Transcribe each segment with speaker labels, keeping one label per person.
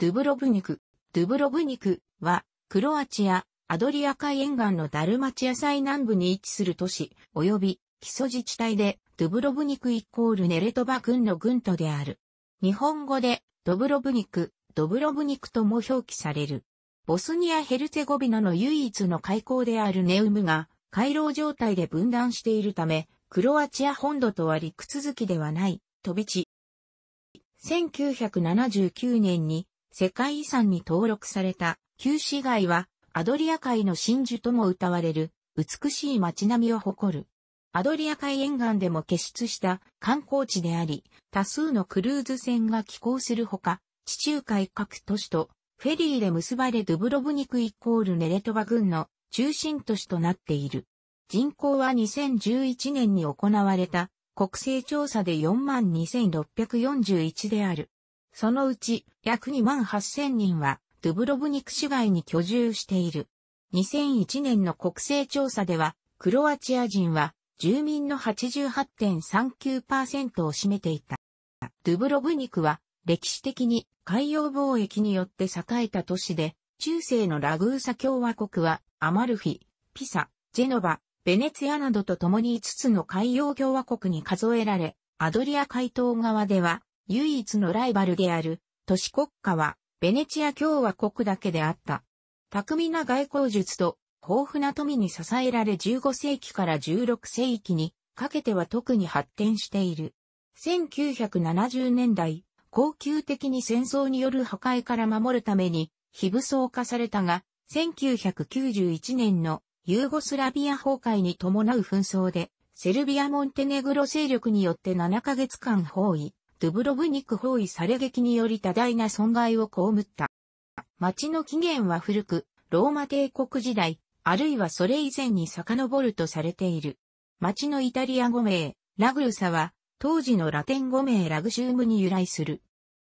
Speaker 1: ドゥブロブニク。ドゥブロブニクは、クロアチア、アドリア海沿岸のダルマチア最南部に位置する都市、及び、基礎自治体で、ドゥブロブニクイコールネレトバ軍の軍都である。日本語で、ドブロブニク、ドブロブニクとも表記される。ボスニア・ヘルツェゴビナの唯一の海溝であるネウムが、回廊状態で分断しているため、クロアチア本土とは陸続きではない、飛び地。1979年に世界遺産に登録された旧市街はアドリア海の真珠とも歌われる美しい街並みを誇る。アドリア海沿岸でも結出した観光地であり、多数のクルーズ船が寄港するほか、地中海各都市とフェリーで結ばれドゥブロブニクイコールネレトバ郡の中心都市となっている。人口は2011年に行われた国勢調査で42,641である。そのうち約2万8000人はドゥブロブニク市外に居住している。2001年の国勢調査では、クロアチア人は住民の88.39%を占めていた。ドゥブロブニクは歴史的に海洋貿易によって栄えた都市で、中世のラグーサ共和国はアマルフィ、ピサ、ジェノバ、ベネツィアなどと共に5つの海洋共和国に数えられ、アドリア海東側では唯一のライバルである都市国家はベネチア共和国だけであった。巧みな外交術と豊富な富に支えられ15世紀から16世紀にかけては特に発展している。1970年代、恒久的に戦争による破壊から守るために非武装化されたが、1991年のユーゴスラビア崩壊に伴う紛争で、セルビア・モンテネグロ勢力によって7ヶ月間包囲、ドゥブロブニク包囲され撃により多大な損害を被った。町の起源は古く、ローマ帝国時代、あるいはそれ以前に遡るとされている。町のイタリア語名、ラグルサは、当時のラテン語名ラグシウムに由来する。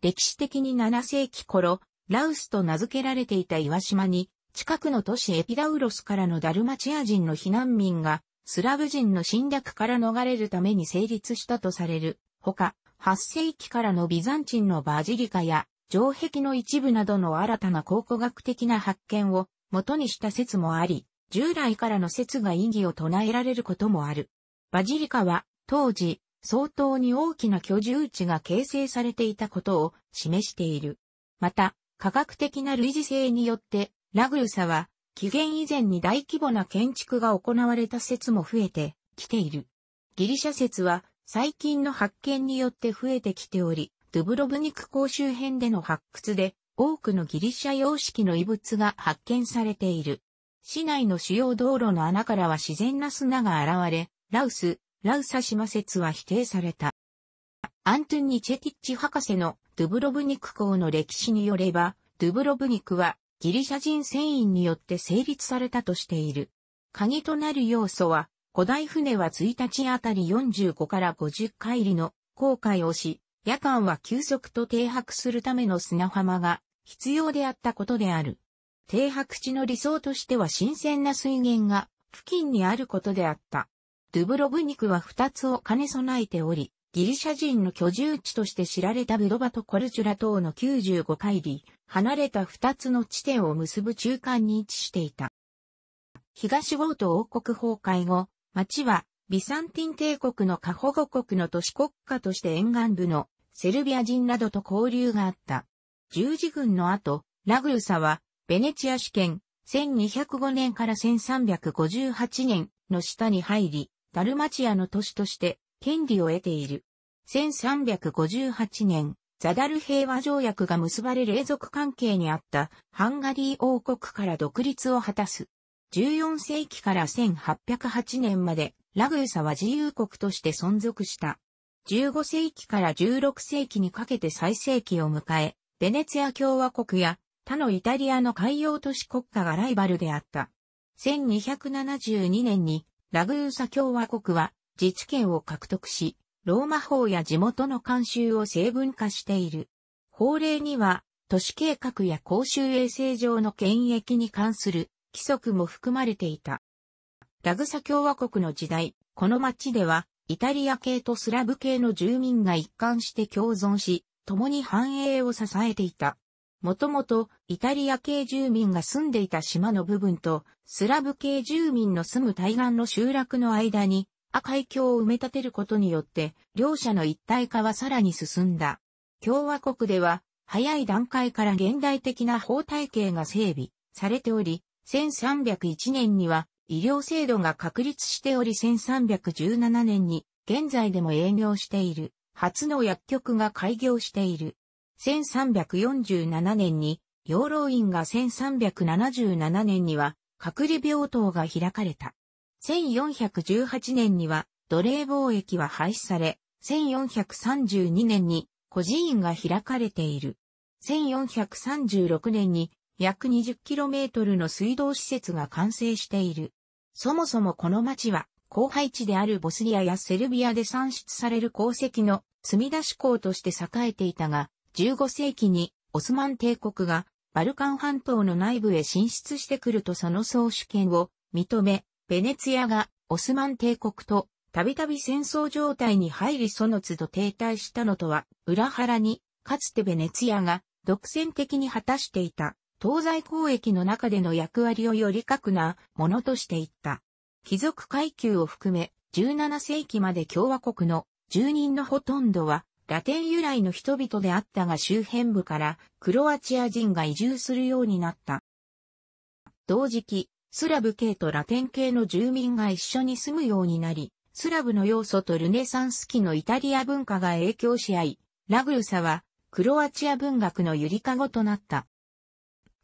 Speaker 1: 歴史的に7世紀頃、ラウスと名付けられていた岩島に、近くの都市エピダウロスからのダルマチア人の避難民が、スラブ人の侵略から逃れるために成立したとされる。ほか、8世紀からのビザンチンのバジリカや城壁の一部などの新たな考古学的な発見を元にした説もあり、従来からの説が意義を唱えられることもある。バジリカは当時相当に大きな居住地が形成されていたことを示している。また、科学的な類似性によってラグーサは紀元以前に大規模な建築が行われた説も増えてきている。ギリシャ説は最近の発見によって増えてきており、ドゥブロブニク港周辺での発掘で多くのギリシャ様式の遺物が発見されている。市内の主要道路の穴からは自然な砂が現れ、ラウス、ラウサ島説は否定された。アントゥンニ・チェティッチ博士のドゥブロブニク港の歴史によれば、ドゥブロブニクはギリシャ人船員によって成立されたとしている。鍵となる要素は古代船は1日あたり45から50海里の航海をし、夜間は休息と停泊するための砂浜が必要であったことである。停泊地の理想としては新鮮な水源が付近にあることであった。ドゥブロブニクは2つを兼ね備えており、ギリシャ人の居住地として知られたブドバとコルチュラ島の95海里、離れた2つの地点を結ぶ中間に位置していた。東ゴート王国崩壊後、町は、ビサンティン帝国の過保護国の都市国家として沿岸部のセルビア人などと交流があった。十字軍の後、ラグルサは、ベネチア主権、1205年から1358年の下に入り、ダルマチアの都市として権利を得ている。1358年、ザダル平和条約が結ばれ隷属関係にあったハンガリー王国から独立を果たす。14世紀から1808年までラグーサは自由国として存続した。15世紀から16世紀にかけて最盛期を迎え、ベネツィア共和国や他のイタリアの海洋都市国家がライバルであった。1272年にラグーサ共和国は自治権を獲得し、ローマ法や地元の慣習を成文化している。法令には都市計画や公衆衛生上の権益に関する規則も含まれていた。ラグサ共和国の時代、この町では、イタリア系とスラブ系の住民が一貫して共存し、共に繁栄を支えていた。もともと、イタリア系住民が住んでいた島の部分と、スラブ系住民の住む対岸の集落の間に、赤い橋を埋め立てることによって、両者の一体化はさらに進んだ。共和国では、早い段階から現代的な法体系が整備されており、1301年には医療制度が確立しており1317年に現在でも営業している初の薬局が開業している。1347年に養老院が1377年には隔離病棟が開かれた。1418年には奴隷貿易は廃止され、1432年に孤児院が開かれている。1436年に約 20km の水道施設が完成している。そもそもこの町は、荒廃地であるボスニアやセルビアで産出される鉱石の積み出し港として栄えていたが、15世紀にオスマン帝国がバルカン半島の内部へ進出してくるとその総主権を認め、ベネツィアがオスマン帝国とたびたび戦争状態に入りその都度停滞したのとは裏腹に、かつてベネツィアが独占的に果たしていた東西交易の中での役割をより核なものとしていった。貴族階級を含め、17世紀まで共和国の住人のほとんどは、ラテン由来の人々であったが周辺部からクロアチア人が移住するようになった。同時期、スラブ系とラテン系の住民が一緒に住むようになり、スラブの要素とルネサンス期のイタリア文化が影響し合い、ラグルサはクロアチア文学のゆりかごとなった。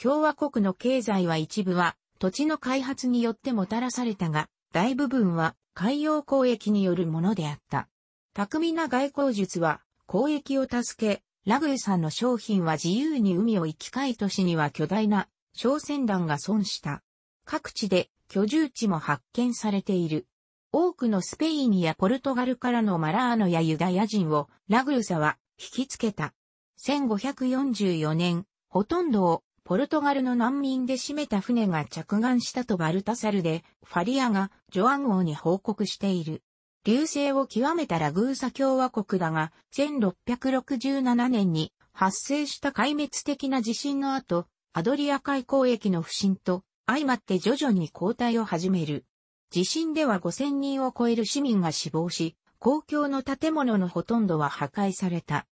Speaker 1: 共和国の経済は一部は土地の開発によってもたらされたが、大部分は海洋交易によるものであった。巧みな外交術は交易を助け、ラグエさんの商品は自由に海を行き交い都市には巨大な商船団が損した。各地で居住地も発見されている。多くのスペインやポルトガルからのマラーノやユダヤ人をラグーサは引きつけた。1544年、ほとんどをポルトガルの難民で占めた船が着岸したとバルタサルで、ファリアがジョアン王に報告している。流星を極めたラグーサ共和国だが、1667年に発生した壊滅的な地震の後、アドリア海交易の不振と相まって徐々に後退を始める。地震では5000人を超える市民が死亡し、公共の建物のほとんどは破壊された。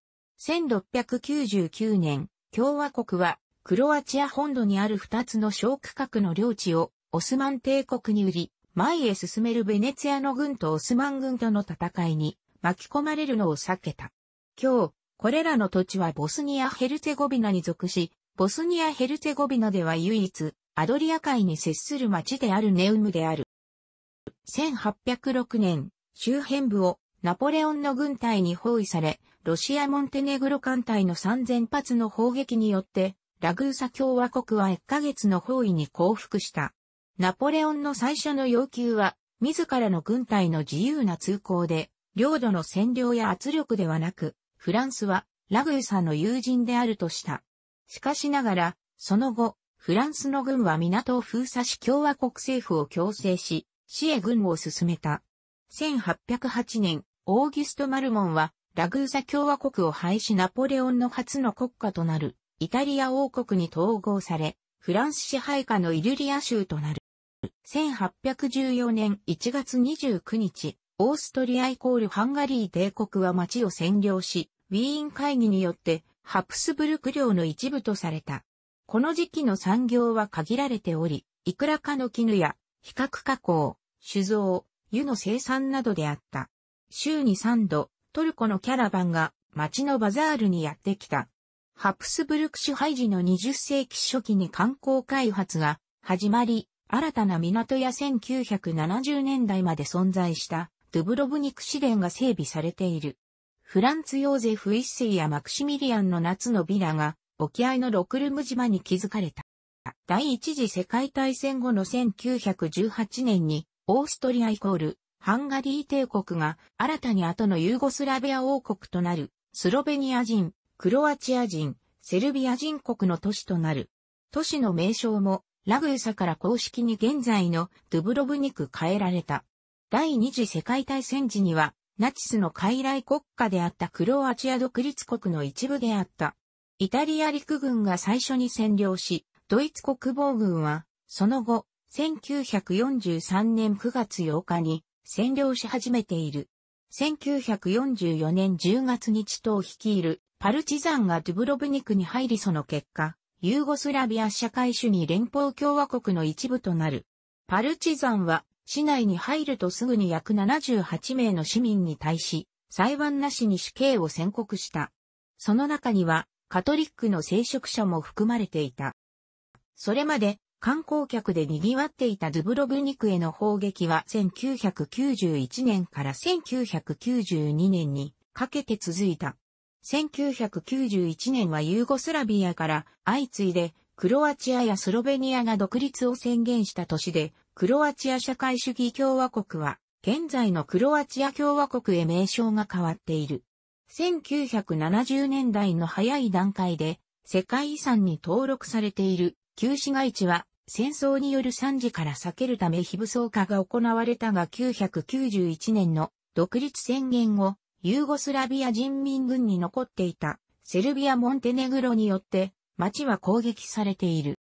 Speaker 1: 1699年、共和国はクロアチア本土にある二つの小区画の領地をオスマン帝国に売り、前へ進めるベネツィアの軍とオスマン軍との戦いに巻き込まれるのを避けた。今日、これらの土地はボスニア・ヘルツェゴビナに属し、ボスニア・ヘルツェゴビナでは唯一、アドリア海に接する町であるネウムである。1806年、周辺部をナポレオンの軍隊に包囲され、ロシア・モンテネグロ艦隊の3000発の砲撃によってラグーサ共和国は1ヶ月の包囲に降伏した。ナポレオンの最初の要求は、自らの軍隊の自由な通行で、領土の占領や圧力ではなく、フランスはラグーサの友人であるとした。しかしながら、その後、フランスの軍は港を封鎖し共和国政府を強制し、市へ軍を進めた。1808年、オーギュスト・マルモンは、ラグーサ共和国を廃止ナポレオンの初の国家となるイタリア王国に統合され、フランス支配下のイルリア州となる。1814年1月29日、オーストリアイコールハンガリー帝国は町を占領し、ウィーン会議によってハプスブルク領の一部とされた。この時期の産業は限られており、いくらかの絹や、比較加工、酒造、湯の生産などであった。週に3度、トルコのキャラバンが町のバザールにやってきた。ハプスブルク支配時の20世紀初期に観光開発が始まり、新たな港や1970年代まで存在したドゥブロブニク市電が整備されている。フランツ・ヨーゼフ一世やマクシミリアンの夏のビラが沖合のロクルム島に築かれた。第一次世界大戦後の1918年にオーストリアイコールハンガリー帝国が新たに後のユーゴスラビア王国となるスロベニア人クロアチア人、セルビア人国の都市となる。都市の名称も、ラグーサから公式に現在のドゥブロブニク変えられた。第二次世界大戦時には、ナチスの傀儡国家であったクロアチア独立国の一部であった。イタリア陸軍が最初に占領し、ドイツ国防軍は、その後、1943年9月8日に占領し始めている。1944年10月に地頭率いるパルチザンがドゥブロブニクに入りその結果、ユーゴスラビア社会主義連邦共和国の一部となる。パルチザンは、市内に入るとすぐに約78名の市民に対し、裁判なしに死刑を宣告した。その中には、カトリックの聖職者も含まれていた。それまで、観光客で賑わっていたドゥブロブニクへの砲撃は1991年から1992年にかけて続いた。1991年はユーゴスラビアから相次いでクロアチアやスロベニアが独立を宣言した年で、クロアチア社会主義共和国は現在のクロアチア共和国へ名称が変わっている。1970年代の早い段階で世界遺産に登録されている旧市街地は戦争による惨事から避けるため非武装化が行われたが991年の独立宣言後、ユーゴスラビア人民軍に残っていたセルビア・モンテネグロによって町は攻撃されている。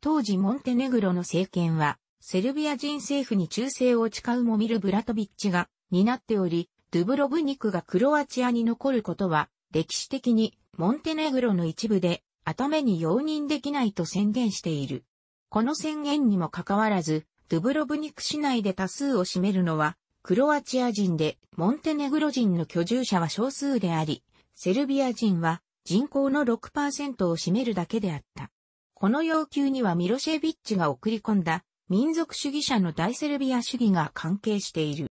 Speaker 1: 当時モンテネグロの政権はセルビア人政府に忠誠を誓うモミル・ブラトビッチが担っており、ドゥブロブニクがクロアチアに残ることは歴史的にモンテネグロの一部で頭に容認できないと宣言している。この宣言にもかかわらず、ドゥブロブニク市内で多数を占めるのはクロアチア人でモンテネグロ人の居住者は少数であり、セルビア人は人口の6%を占めるだけであった。この要求にはミロシェビッチが送り込んだ民族主義者の大セルビア主義が関係している。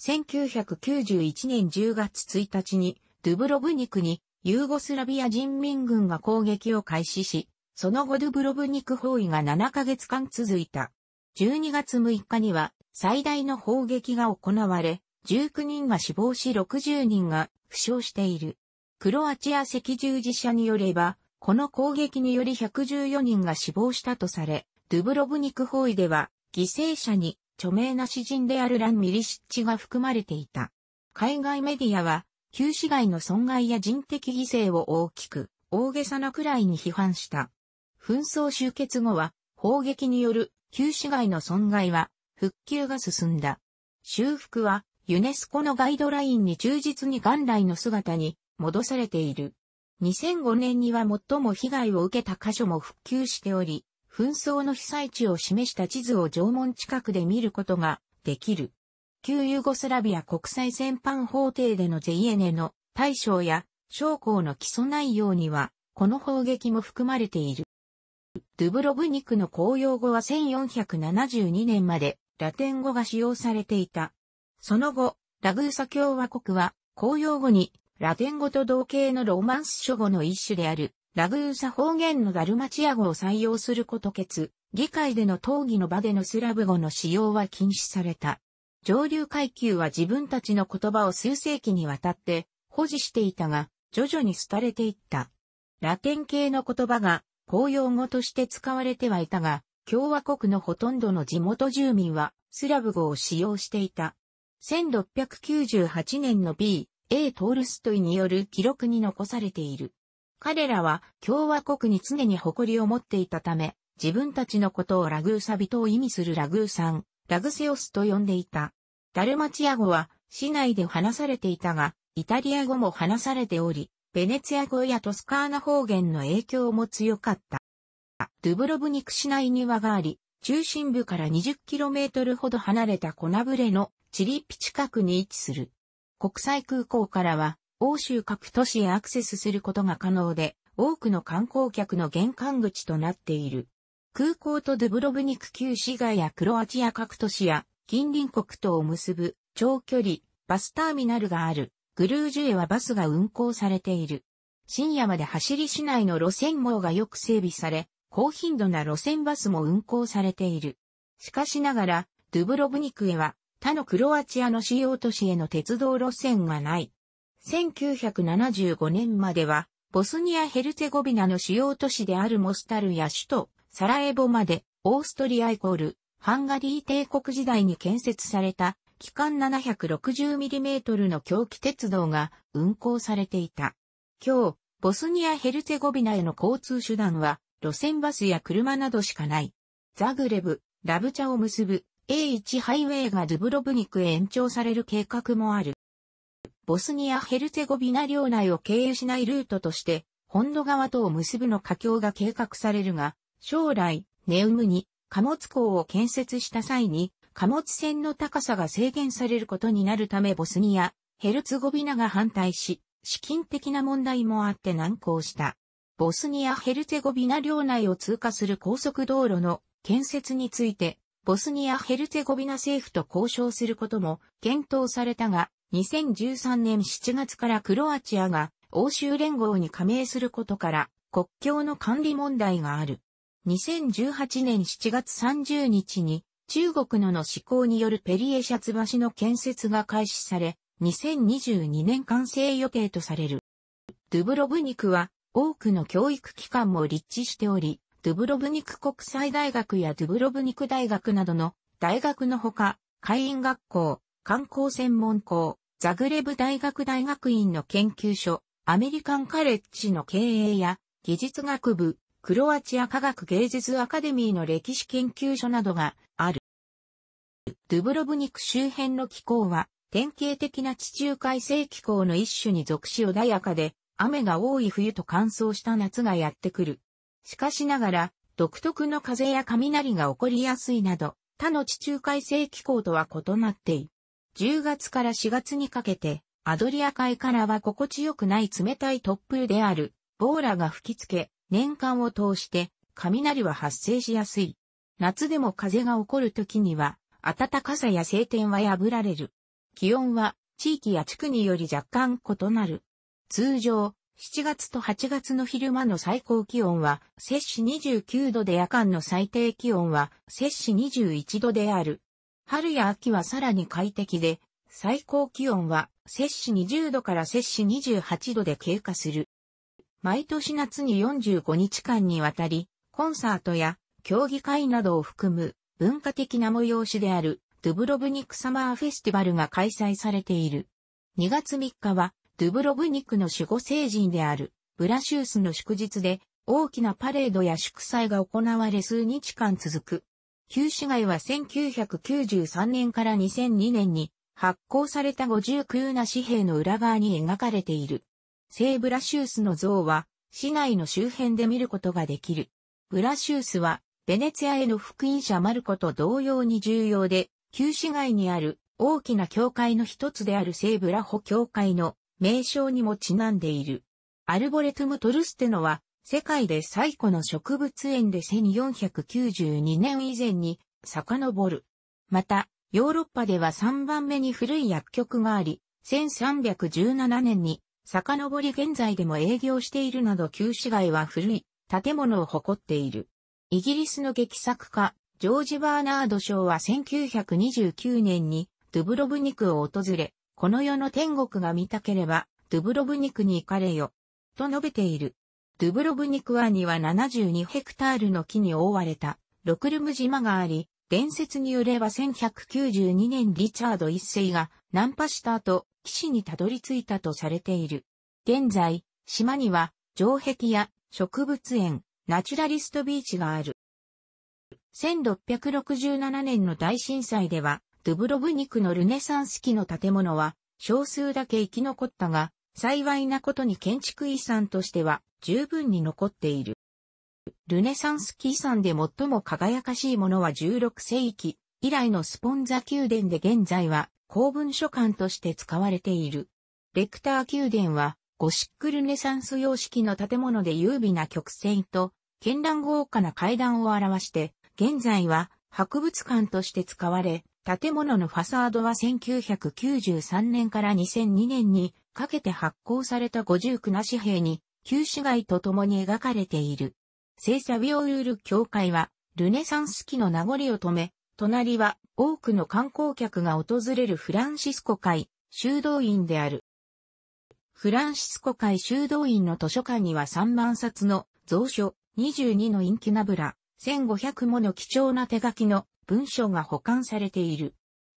Speaker 1: 1991年10月1日にドゥブロブニクにユーゴスラビア人民軍が攻撃を開始し、その後ドゥブロブニク包囲が7ヶ月間続いた。12月6日には最大の砲撃が行われ、19人が死亡し60人が負傷している。クロアチア赤十字社によれば、この攻撃により114人が死亡したとされ、ドゥブロブニク包囲では、犠牲者に著名な詩人であるラン・ミリシッチが含まれていた。海外メディアは、旧市街の損害や人的犠牲を大きく、大げさなくらいに批判した。紛争終結後は、砲撃による旧市街の損害は復旧が進んだ。修復は、ユネスコのガイドラインに忠実に元来の姿に戻されている。2005年には最も被害を受けた箇所も復旧しており、紛争の被災地を示した地図を縄文近くで見ることができる。旧ユーゴスラビア国際戦犯法廷でのジェイエネの大将や将校の起訴内容には、この砲撃も含まれている。ドゥブロブニクの公用語は1472年までラテン語が使用されていた。その後、ラグーサ共和国は、公用語に、ラテン語と同型のロマンス書語の一種である、ラグーサ方言のダルマチア語を採用すること決、議会での討議の場でのスラブ語の使用は禁止された。上流階級は自分たちの言葉を数世紀にわたって保持していたが、徐々に廃れていった。ラテン系の言葉が公用語として使われてはいたが、共和国のほとんどの地元住民はスラブ語を使用していた。1698年の B、A トールストイによる記録に残されている。彼らは共和国に常に誇りを持っていたため、自分たちのことをラグーサ人を意味するラグーさん、ラグセオスと呼んでいた。ダルマチア語は市内で話されていたが、イタリア語も話されており、ベネツィア語やトスカーナ方言の影響も強かった。ドゥブロブニク市内庭があり、中心部から 20km ほど離れたコナブレのチリッピ近くに位置する。国際空港からは、欧州各都市へアクセスすることが可能で、多くの観光客の玄関口となっている。空港とドゥブロブニク旧市街やクロアチア各都市や近隣国とを結ぶ長距離バスターミナルがあるグルージュへはバスが運行されている。深夜まで走り市内の路線網がよく整備され、高頻度な路線バスも運行されている。しかしながら、ドゥブロブニクへは他のクロアチアの主要都市への鉄道路線がない。1975年までは、ボスニア・ヘルツェゴビナの主要都市であるモスタルや首都、サラエボまで、オーストリアイコール、ハンガリー帝国時代に建設された、期間 760mm の狂気鉄道が運行されていた。今日、ボスニア・ヘルツェゴビナへの交通手段は、路線バスや車などしかない。ザグレブ、ラブチャを結ぶ A1 ハイウェイがドゥブロブニクへ延長される計画もある。ボスニア・ヘルツェゴビナ領内を経由しないルートとして、本土側とを結ぶの架橋が計画されるが、将来、ネウムに貨物港を建設した際に、貨物船の高さが制限されることになるためボスニア、ヘルツゴビナが反対し、資金的な問題もあって難航した。ボスニア・ヘルツェゴビナ領内を通過する高速道路の建設について、ボスニア・ヘルツェゴビナ政府と交渉することも検討されたが、2013年7月からクロアチアが欧州連合に加盟することから国境の管理問題がある。2018年7月30日に中国のの施行によるペリエシャツ橋の建設が開始され、2022年完成予定とされる。ドゥブロブニクは多くの教育機関も立地しており、ドゥブロブニク国際大学やドゥブロブニク大学などの大学のほか、会員学校、観光専門校、ザグレブ大学大学院の研究所、アメリカンカレッジの経営や技術学部、クロアチア科学芸術アカデミーの歴史研究所などがある。ドゥブロブニク周辺の気候は典型的な地中海性気候の一種に属し穏やかで雨が多い冬と乾燥した夏がやってくる。しかしながら、独特の風や雷が起こりやすいなど、他の地中海性気候とは異なっている。10月から4月にかけて、アドリア海からは心地よくない冷たい突風である、ボーラが吹きつけ、年間を通して、雷は発生しやすい。夏でも風が起こる時には、暖かさや晴天は破られる。気温は、地域や地区により若干異なる。通常、7月と8月の昼間の最高気温は、摂氏29度で夜間の最低気温は、摂氏21度である。春や秋はさらに快適で、最高気温は、摂氏20度から摂氏28度で経過する。毎年夏に45日間にわたり、コンサートや競技会などを含む文化的な催しである、ドゥブロブニクサマーフェスティバルが開催されている。2月3日は、ドゥブロブニクの守護聖人である、ブラシウスの祝日で、大きなパレードや祝祭が行われ数日間続く。旧市街は1993年から2002年に発行された59な紙幣の裏側に描かれている。聖ブラシウスの像は市内の周辺で見ることができる。ブラシウスはベネツィアへの福音者マルコと同様に重要で、旧市街にある大きな教会の一つである聖ブラホ教会の名称にもちなんでいる。アルボレトム・トルステノは、世界で最古の植物園で1492年以前に遡る。また、ヨーロッパでは3番目に古い薬局があり、1317年に遡り現在でも営業しているなど旧市街は古い建物を誇っている。イギリスの劇作家、ジョージ・バーナード賞は1929年にドゥブロブニクを訪れ、この世の天国が見たければ、ドゥブロブニクに行かれよ。と述べている。ドゥブロブニク湾には72ヘクタールの木に覆われた、ロクルム島があり、伝説によれば1192年リチャード一世が難破した後、岸にたどり着いたとされている。現在、島には城壁や植物園、ナチュラリストビーチがある。1667年の大震災では、ドゥブロブニクのルネサンス期の建物は少数だけ生き残ったが、幸いなことに建築遺産としては十分に残っている。ルネサンス期遺産で最も輝かしいものは16世紀以来のスポンザ宮殿で現在は公文書館として使われている。レクター宮殿はゴシックルネサンス様式の建物で優美な曲線と絢爛豪華な階段を表して、現在は博物館として使われ、建物のファサードは1993年から2002年にかけて発行された五十九な紙幣に、旧市街と共に描かれている。聖サビオルール教会は、ルネサンス期の名残を止め、隣は多くの観光客が訪れるフランシスコ会修道院である。フランシスコ会修道院の図書館には3万冊の蔵書22のインキュナブラ、1500もの貴重な手書きの文書が保管されている。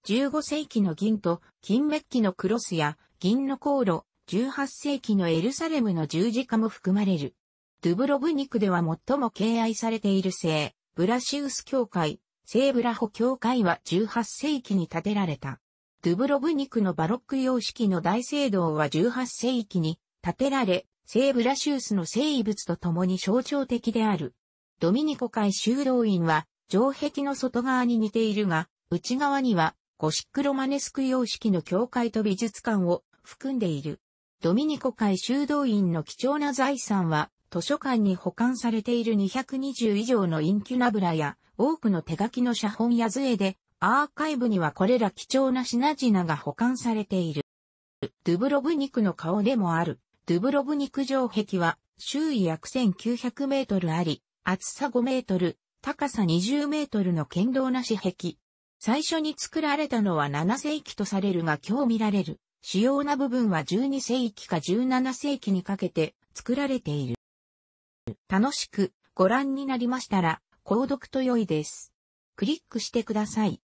Speaker 1: 15世紀の銀と金メッキのクロスや銀の航路、18世紀のエルサレムの十字架も含まれる。ドゥブロブニクでは最も敬愛されている聖、ブラシウス教会、聖ブラホ教会は18世紀に建てられた。ドゥブロブニクのバロック様式の大聖堂は18世紀に建てられ、聖ブラシウスの聖遺物と共に象徴的である。ドミニコ会修道院は城壁の外側に似ているが、内側にはゴシックロマネスク様式の教会と美術館を含んでいる。ドミニコ会修道院の貴重な財産は、図書館に保管されている220以上のインキュナブラや、多くの手書きの写本や図絵で、アーカイブにはこれら貴重な品々が保管されている。ドゥブロブニクの顔でもある、ドゥブロブニク城壁は、周囲約1900メートルあり、厚さ5メートル、高さ20メートルの堅牢なし壁。最初に作られたのは7世紀とされるが今日見られる。主要な部分は12世紀か17世紀にかけて作られている。楽しくご覧になりましたら、購読と良いです。クリックしてください。